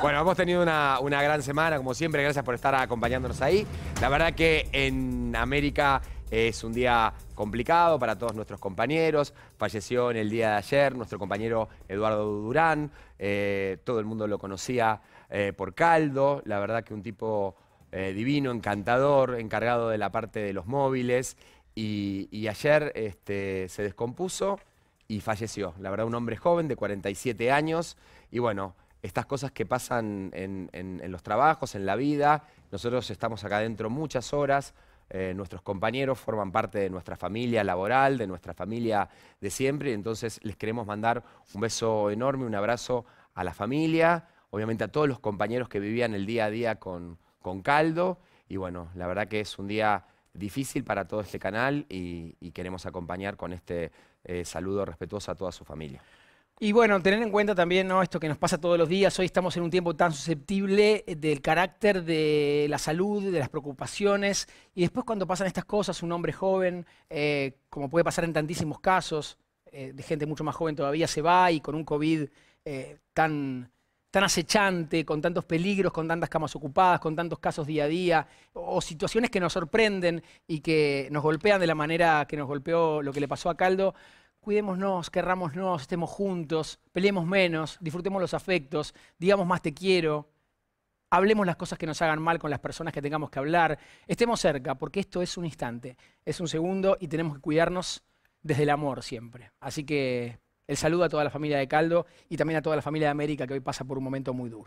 Bueno, hemos tenido una, gran semana, como siempre. Gracias por estar acompañándonos ahí. La verdad que en América eh, es un día complicado para todos nuestros compañeros. Falleció en el día de ayer nuestro compañero Eduardo Durán. Eh, todo el mundo lo conocía eh, por caldo. La verdad que un tipo divino, encantador, encargado de la parte de los móviles. Y, ayer este, se descompuso y falleció. La verdad, un hombre joven de 47 años. Y bueno, estas cosas que pasan en, los trabajos, en la vida. Nosotros estamos acá adentro muchas horas, eh, nuestros compañeros forman parte de nuestra familia laboral, de nuestra familia de siempre, y entonces les queremos mandar un beso enorme, un abrazo a la familia, obviamente a todos los compañeros que vivían el día a día con, caldo, y bueno, la verdad que es un día difícil para todo este canal y, queremos acompañar con este eh, saludo respetuoso a toda su familia. Y bueno, tener en cuenta también esto que nos pasa todos los días. Hoy estamos en un tiempo tan susceptible eh, del carácter de la salud, de las preocupaciones. Y después cuando pasan estas cosas, un hombre joven, eh, como puede pasar en tantísimos casos, eh, de gente mucho más joven todavía se va y con un COVID tan, tan acechante, con tantos peligros, con tantas camas ocupadas, con tantos casos día a día, o situaciones que nos sorprenden y que nos golpean de la manera que nos golpeó lo que le pasó a Caldo cuidémonos, querrámosnos, estemos juntos, peleemos menos, disfrutemos los afectos, digamos más te quiero, hablemos las cosas que nos hagan mal con las personas que tengamos que hablar, estemos cerca, porque esto es un instante, es un segundo y tenemos que cuidarnos desde el amor siempre. Así que el saludo a toda la familia de Caldo y también a toda la familia de América que hoy pasa por un momento muy duro.